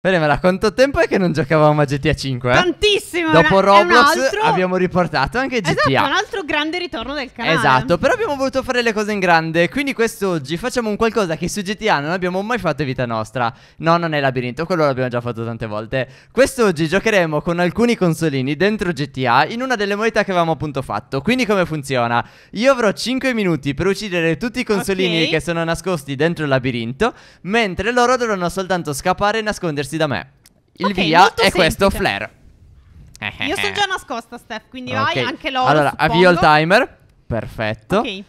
Veremela, a quanto tempo è che non giocavamo a GTA 5? Eh? Tantissimo! Dopo Roblox altro... abbiamo riportato anche GTA. Esatto, un altro grande ritorno del canale. Esatto, però abbiamo voluto fare le cose in grande, quindi quest'oggi facciamo un qualcosa che su GTA non abbiamo mai fatto in vita nostra. No, non è labirinto, quello l'abbiamo già fatto tante volte. Quest'oggi giocheremo con alcuni consolini dentro GTA in una delle modalità che avevamo appunto fatto. Quindi come funziona? Io avrò 5 minuti per uccidere tutti i consolini okay. che sono nascosti dentro il labirinto, mentre loro dovranno soltanto scappare e nascondersi togliersi da me. Il okay, via è questo flare. Io sono già nascosta, Steph, quindi okay. vai, anche loro. Allora, suppongo. avvio il timer. Perfetto. Ok.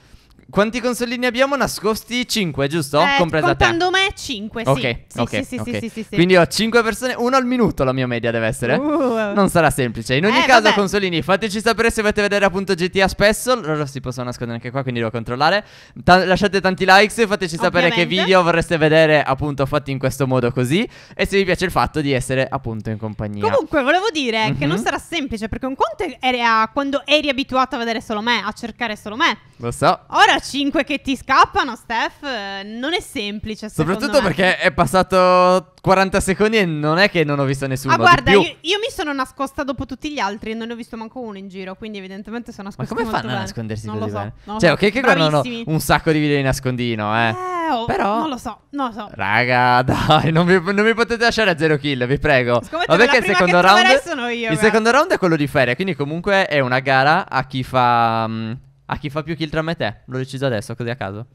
Quanti consolini abbiamo nascosti? 5, giusto? Eh, Compresa contando te. me 5, sì. Ok, sì, okay, sì, okay. Sì, sì, sì, Quindi ho 5 persone, uno al minuto la mia media deve essere. Uh. Non sarà semplice. In ogni eh, caso, vabbè. consolini, fateci sapere se volete vedere appunto GTA spesso. Loro si possono nascondere anche qua, quindi devo controllare. Ta lasciate tanti likes e fateci sapere Ovviamente. che video vorreste vedere appunto fatti in questo modo così. E se vi piace il fatto di essere appunto in compagnia. Comunque, volevo dire mm -hmm. che non mhm. sarà semplice perché un conto era quando eri abituato a vedere solo me, a cercare solo me. Lo so. Ora 5 che ti scappano, Steph, eh, non è semplice. Soprattutto me. perché è passato 40 secondi e non è che non ho visto nessuno. Ma ah, guarda, io, io, mi sono nascosta dopo tutti gli altri e non ne ho visto manco uno in giro. Quindi, evidentemente, sono nascosta. Ma come fanno bene. a nascondersi non così lo bene? Cioè, so, Cioè, ok, che guardano un sacco di video di nascondino, eh. eh oh, Però. Non lo so, non lo so. Raga, dai, non mi, non mi potete lasciare a zero kill, vi prego. Scommetto Vabbè, che il secondo che round. Io, il guarda. secondo round è quello di Feria. Quindi, comunque, è una gara a chi fa. Mh, mm, a chi fa più kill tra me e te. L'ho deciso adesso, così a caso.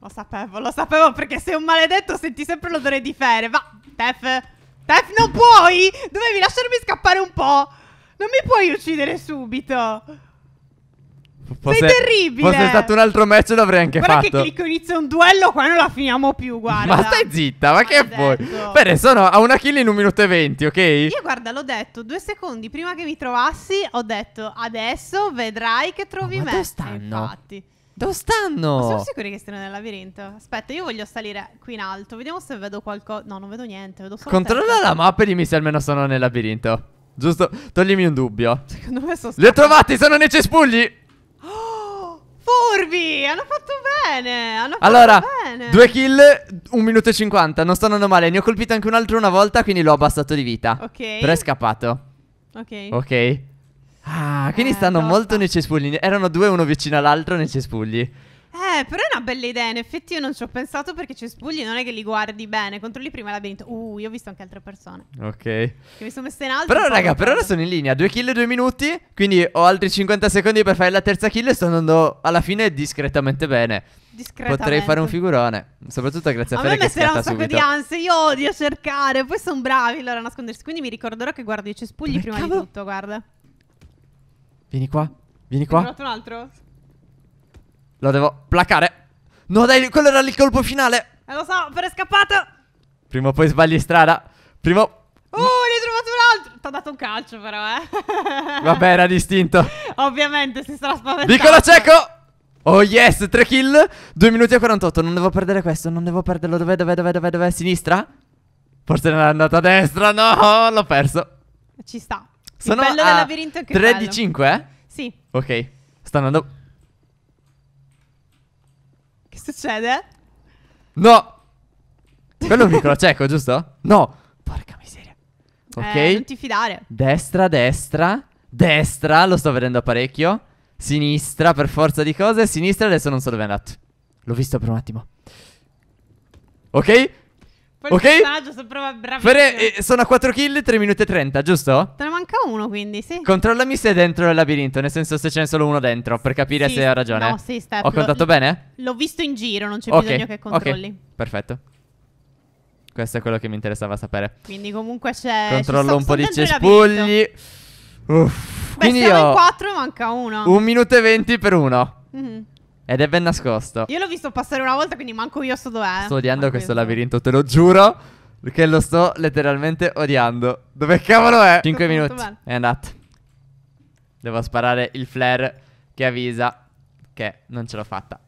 Lo sapevo, lo sapevo perché sei un maledetto, senti sempre l'odore di fere. Va, Tef, Tef, non puoi! Dovevi lasciarmi scappare un po'. Non mi puoi uccidere subito fosse, Sei terribile. Fosse stato un altro match l'avrei anche Guarda fatto. Guarda che clicco inizia un duello, qua non la finiamo più, guarda. Ma stai zitta, ma, ma che vuoi? Bene, sono a una kill in un minuto e venti, ok? Io guarda, l'ho detto, due secondi prima che mi trovassi, ho detto adesso vedrai che trovi oh, me. Dove stanno? Infatti. Dove stanno? Ma siamo sicuri che stiano nel labirinto? Aspetta, io voglio salire qui in alto. Vediamo se vedo qualcosa. No, non vedo niente. Vedo solo Controlla la mappa e dimmi se almeno sono nel labirinto. Giusto, toglimi un dubbio. Secondo me sono. stati. Li ho trovati, sono nei cespugli furbi, hanno fatto bene. Hanno fatto allora, bene. due kill, Un minuto e cinquanta Non sto andando male. Ne ho colpito anche un altro una volta, quindi l'ho abbassato di vita. Ok. Però è scappato. Ok. Ok. Ah, quindi eh, stanno troppo. molto nei cespugli. Erano due, uno vicino all'altro nei cespugli. Eh, però è una bella idea, in effetti io non ci ho pensato perché cespugli non è che li guardi bene, controlli prima l'avvenimento. Uh, io ho visto anche altre persone. Ok. Che mi sono messa in alto. Però raga, per ora sono in linea, Due kill e 2 minuti, quindi ho altri 50 secondi per fare la terza kill e sto andando alla fine discretamente bene. Discretamente. Potrei fare un figurone, soprattutto grazie a, a Fede che scatta subito. A me un sacco di ansia, io odio cercare, poi sono bravi allora a nascondersi, quindi mi ricorderò che guardo i cespugli Dove prima cavolo? di tutto, guarda. Vieni qua, vieni qua. Ho trovato un altro? Lo devo placare. No, dai, quello era il colpo finale. Eh, lo so, però è scappato. Prima o poi sbagli strada. Prima. Uh, ne hai trovato un altro. T'ha dato un calcio, però, eh. Vabbè, era distinto. Ovviamente, si sarà spaventato. Piccolo cieco Oh yes, 3 kill. 2 minuti e 48. Non devo perdere questo. Non devo perderlo. Dov'è, dov'è, dov'è, dov'è? dov'è? Sinistra? Forse non è andata a destra. No, l'ho perso. Ci sta. Sono il bello del labirinto è che 3 bello. di 5, eh? Sì. Ok. Sta andando che succede? No! Quello è un piccolo cieco, giusto? No! Porca miseria. Eh, ok. Eh, non ti fidare. Destra, destra, destra, lo sto vedendo parecchio. Sinistra, per forza di cose. Sinistra, adesso non so dove è andato. L'ho visto per un attimo. Ok? ok? sembrava bravissimo. eh, sono a 4 kill, 3 minuti e 30, giusto? Te ne manca uno, quindi, sì. Controllami se è dentro il labirinto, nel senso se ce n'è solo uno dentro, per capire sì, se ha ragione. No, sì, Steph. Ho contato bene? L'ho visto in giro, non c'è okay, bisogno che controlli. Ok, perfetto. Questo è quello che mi interessava sapere. Quindi comunque c'è... Controllo un po' di cespugli. Uff. Beh, quindi siamo io... in 4 manca uno. 1 minuto e 20 per uno. Mm -hmm. Ed è ben nascosto. Io l'ho visto passare una volta, quindi manco io so dov'è. Sto odiando manco questo labirinto, te lo giuro. Perché lo sto letteralmente odiando. Dove cavolo è? 5 minuti. È andato. Devo sparare il flare che avvisa che non ce l'ho fatta.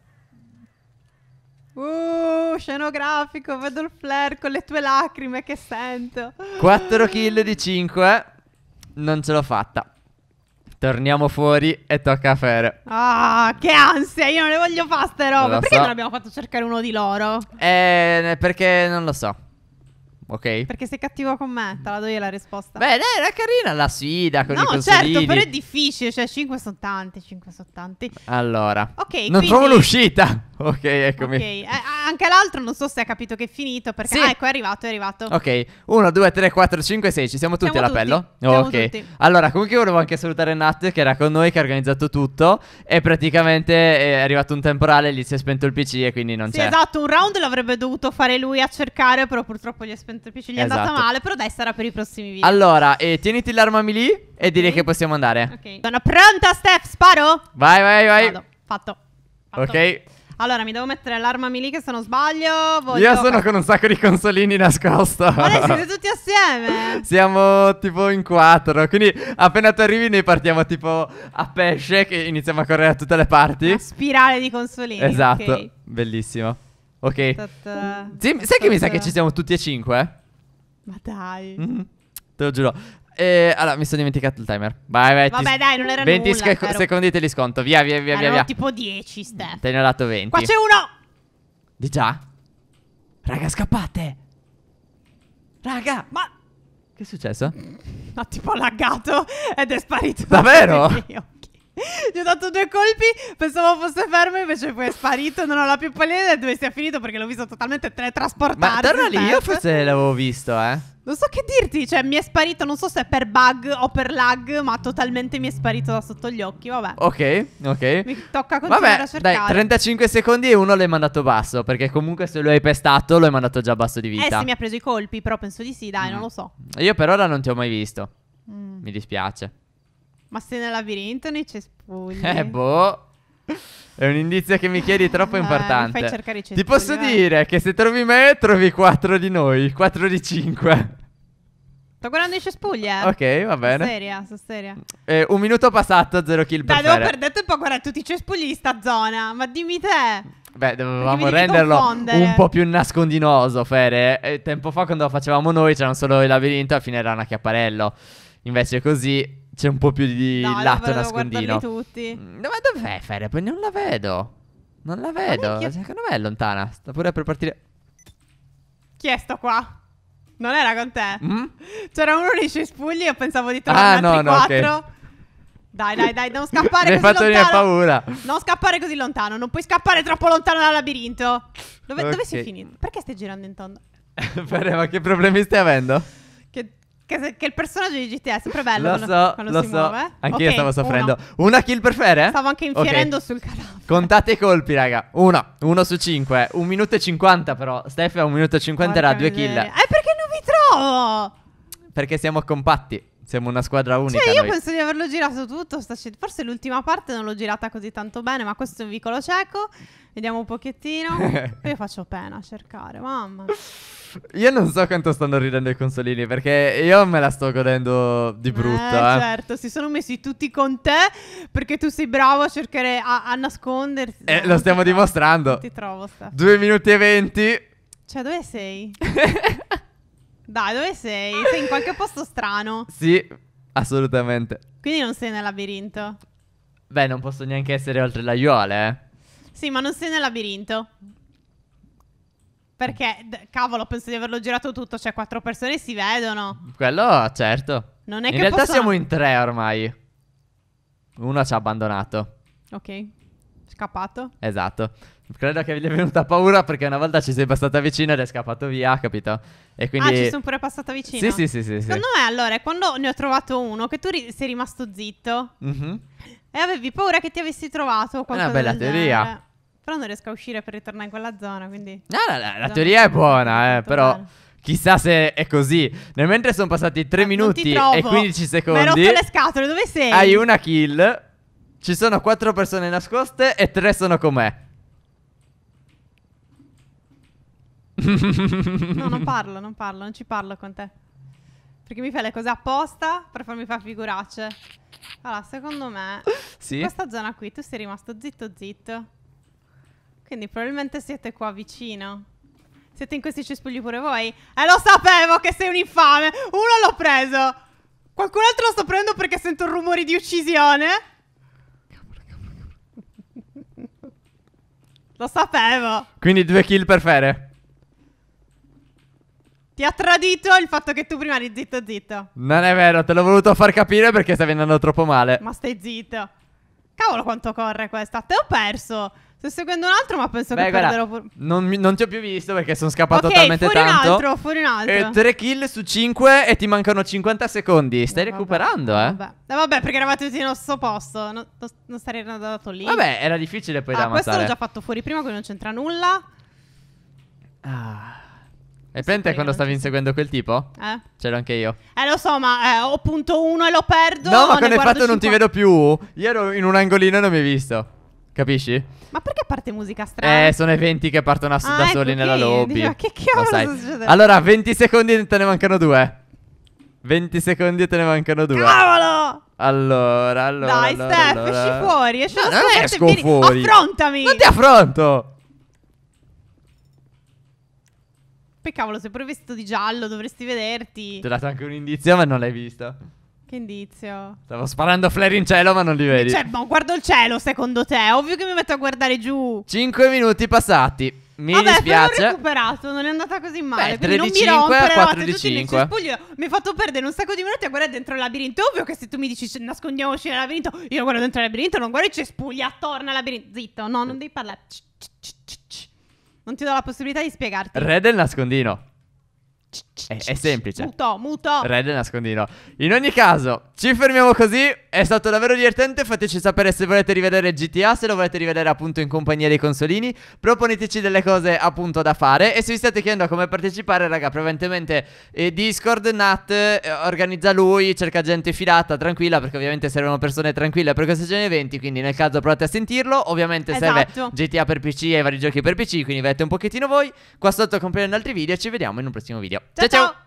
Uh, scenografico, vedo il flare con le tue lacrime che sento. 4 kill di 5. Non ce l'ho fatta. Torniamo fuori e tocca a Fer. Ah, che ansia, io non le voglio fare queste robe. Lo perché so. non abbiamo fatto cercare uno di loro? Eh, perché non lo so ok? Perché sei cattivo con me, te la do io la risposta. Beh, dai, era carina la sfida con no, i consolini. No, certo, però è difficile, cioè 5 sono tanti, 5 sono tanti. Allora. Ok, Non quindi... trovo l'uscita. Ok, eccomi. Ok, eh, anche l'altro non so se ha capito che è finito perché sì. ah, ecco, è arrivato, è arrivato. Ok, 1 2 3 4 5 6, ci siamo tutti siamo all'appello? Tutti. ok. Tutti. Allora, comunque volevo anche salutare Nat che era con noi che ha organizzato tutto e praticamente è arrivato un temporale, lì si è spento il PC e quindi non sì, c'è. esatto, un round l'avrebbe dovuto fare lui a cercare, però purtroppo gli è spento un triplice, gli è esatto. andata male, però dai, sarà per i prossimi video. Allora, eh, tieniti l'armami lì e direi okay. che possiamo andare. Ok. Sono pronta, Steph, sparo? Vai, vai, vai. Vado. Fatto. Fatto. Ok. Allora, mi devo mettere l'arma lì che se non sbaglio voglio... Io sono con un sacco di consolini nascosto. Ma adesso siete tutti assieme Siamo tipo in quattro Quindi appena tu arrivi noi partiamo tipo a pesce Che iniziamo a correre a tutte le parti Una spirale di consolini Esatto, okay. bellissimo Ok. sì, sai che mi sa che ci siamo tutti e cinque? Eh? Ma dai. Mm -hmm. Te lo giuro. Eh, allora, mi sono dimenticato il timer. Vai, vai. Vabbè, dai, non era 20 nulla. 20 secondi te li sconto. Via, via, via, via, via. tipo 10, Steph. Te ne ho dato 20. Qua c'è uno. Di già? Raga, scappate. Raga, ma... Che è successo? Ha tipo laggato ed è sparito. Davvero? Io. Gli ho dato due colpi, pensavo fosse fermo, invece poi è sparito. Non ho la più pallina dove sia finito perché l'ho visto totalmente teletrasportato. Ma torna lì, io forse l'avevo visto, eh. Non so che dirti, cioè mi è sparito, non so se è per bug o per lag, ma totalmente mi è sparito da sotto gli occhi, vabbè. Ok, ok. Mi tocca continuare vabbè, a cercare. Dai, 35 secondi e uno l'hai mandato basso, perché comunque se lo hai pestato l'hai mandato già basso di vita. Eh, sì, mi ha preso i colpi, però penso di sì, dai, mm. non lo so. Io per ora non ti ho mai visto. Mm. Mi dispiace. Ma se nel labirinto nei cespugli. Eh, boh. È un indizio che mi chiedi troppo eh, importante. Fai cercare i cespugli. Ti posso vai. dire che se trovi me, trovi 4 di noi, 4 di 5. Sto guardando i cespugli, eh. Ok, va bene. Sono seria, sono seria. Eh, un minuto passato, zero kill per Dai, devo perdere tempo a guardare tutti i cespugli di sta zona. Ma dimmi te. Beh, dovevamo renderlo confondere. un po' più nascondinoso, Fere. E eh, tempo fa, quando lo facevamo noi, c'erano solo i labirinto e alla fine era una chiapparello. Invece così c'è un po' più di no, latte nascondino. tutti. Mm, no, ma dov'è Feria? Poi non la vedo. Non la vedo. Chi... Secondo me è lontana. Sta pure per partire. Chi è sto qua? Non era con te? Mm? C'era uno dei cespugli Io pensavo di trovare ah, no, no, quattro. Okay. Dai, dai, dai, non scappare così fatto lontano. paura. Non scappare così lontano, non puoi scappare troppo lontano dal labirinto. Dove, okay. dove sei finito? Perché stai girando in tondo? Pere, ma che problemi stai avendo? Che, che, il personaggio di GTA è sempre bello. Lo quando, so, quando lo so. Muove. Anche okay, io stavo soffrendo. Uno. Una kill per Fere? Stavo anche infierendo okay. sul canale. Contate i colpi, raga. Uno, uno su cinque. Un minuto e cinquanta, però. Steph a un minuto e cinquanta era due kill. Eh, perché non vi trovo? Perché siamo compatti. Siamo una squadra cioè, unica. Cioè, io noi. penso di averlo girato tutto. Forse l'ultima parte non l'ho girata così tanto bene, ma questo è un vicolo cieco. Vediamo un pochettino. io faccio pena a cercare, mamma. Io non so quanto stanno ridendo i consolini perché io me la sto godendo di brutta. Eh, eh. certo, si sono messi tutti con te perché tu sei bravo a cercare a, a nasconderti. Eh, lo stiamo eh, dimostrando. Ti trovo, sta. Due minuti e venti. Cioè, dove sei? Dai, dove sei? Sei in qualche posto strano. Sì, assolutamente. Quindi non sei nel labirinto. Beh, non posso neanche essere oltre la Iole, eh. Sì, ma non sei nel labirinto. Perché, d- cavolo, penso di averlo girato tutto. Cioè, quattro persone si vedono. Quello, certo. Non è in che realtà possono- siamo in tre ormai. Uno ci ha abbandonato. Ok. Scappato. Esatto. Credo che gli è venuta paura perché una volta ci sei passata vicino ed è scappato via, capito? E ah, quindi... Ah, ci sono pure passata vicino. Sì, sì, sì, sì. sì. Secondo me, allora, è quando ne ho trovato uno, che tu ri- sei rimasto zitto Mhm. e avevi paura che ti avessi trovato. o È una bella del teoria. genere. Però non riesco a uscire per ritornare in quella zona, quindi... No, no, no la teoria è buona, eh, però... Male. Chissà se è così. Nel mentre sono passati 3 ah, eh, minuti e 15 secondi. Ma hai rotto le scatole, dove sei? Hai una kill. Ci sono 4 persone nascoste e 3 sono con me. no, non parlo, non parlo, non ci parlo con te. Perché mi fai le cose apposta per farmi fare figuracce. Allora, secondo me, sì? questa zona qui tu sei rimasto zitto zitto. Quindi probabilmente siete qua vicino. Siete in questi cespugli pure voi? Eh, lo sapevo che sei un infame! Uno l'ho preso! Qualcun altro lo sto prendendo perché sento rumori di uccisione? lo sapevo! Quindi due kill per Fere. Ti ha tradito il fatto che tu prima eri zitto zitto. Non è vero, te l'ho voluto far capire perché stavi andando troppo male. Ma stai zitto. Cavolo quanto corre questa. Te ho perso. Sto seguendo un altro, ma penso Beh, che guarda, perderò. Pur... Non, non, ti ho più visto perché sono scappato okay, talmente fuori tanto. Un altro, fuori un altro. Eh, e 3 kill su 5 e ti mancano 50 secondi. Eh, Stai vabbè, recuperando, eh, eh? Vabbè. perché eravate tutti nello stesso posto. Non, non sarei andato lì. Vabbè, era difficile poi ah, da ammazzare. Questo l'ho già fatto fuori prima, quindi non c'entra nulla. Ah. E prende quando stavi inseguendo quel tipo? Eh. C'ero anche io. Eh, lo so, ma eh, ho punto uno e lo perdo. No, ma quando hai fatto 50. non ti vedo più. Io ero in un angolino e non mi hai visto. Capisci? Ma perché parte musica strana? Eh, sono eventi che partono ass- ah, da soli ecco, nella lobby. Ma che cavolo succede? Allora, 20 secondi e te ne mancano due. 20 secondi e te ne mancano due. Cavolo! Allora, allora. Dai, allora, Steph, allora. esci fuori. Esci no, non esco vieni. fuori. Affrontami. Non ti affronto. Peccato, sei pure vestito di giallo, dovresti vederti. Ti ho dato anche un indizio, ma non l'hai visto. Che indizio? Stavo sparando flare in cielo, ma non li vedi. Cioè, ma guardo il cielo, secondo te? Ovvio che mi metto a guardare giù. 5 minuti passati. Mi Vabbè, dispiace. L'ho recuperato, non è andata così male. Beh, 3 di 5 a 4 di 5. Mi hai fatto perdere un sacco di minuti a guardare dentro il labirinto. È Ovvio che se tu mi dici nascondiamoci nel labirinto, io guardo dentro il labirinto, non guardo i cespugli attorno al labirinto. Zitto, no, non devi parlare. Non ti do la possibilità di spiegarti. Re del nascondino. È, è semplice. Muto, muto. Red nascondino. In ogni caso, ci fermiamo così. È stato davvero divertente. Fateci sapere se volete rivedere GTA, se lo volete rivedere appunto in compagnia dei consolini. Proponeteci delle cose appunto da fare. E se vi state chiedendo come partecipare, raga, prevalentemente eh, Discord, Nat, eh, organizza lui, cerca gente fidata, tranquilla, perché ovviamente servono persone tranquille per questi generi eventi. Quindi nel caso provate a sentirlo. Ovviamente esatto. serve GTA per PC e vari giochi per PC, quindi vedete un pochettino voi. Qua sotto compaiono altri video e ci vediamo in un prossimo video. ciao. chao.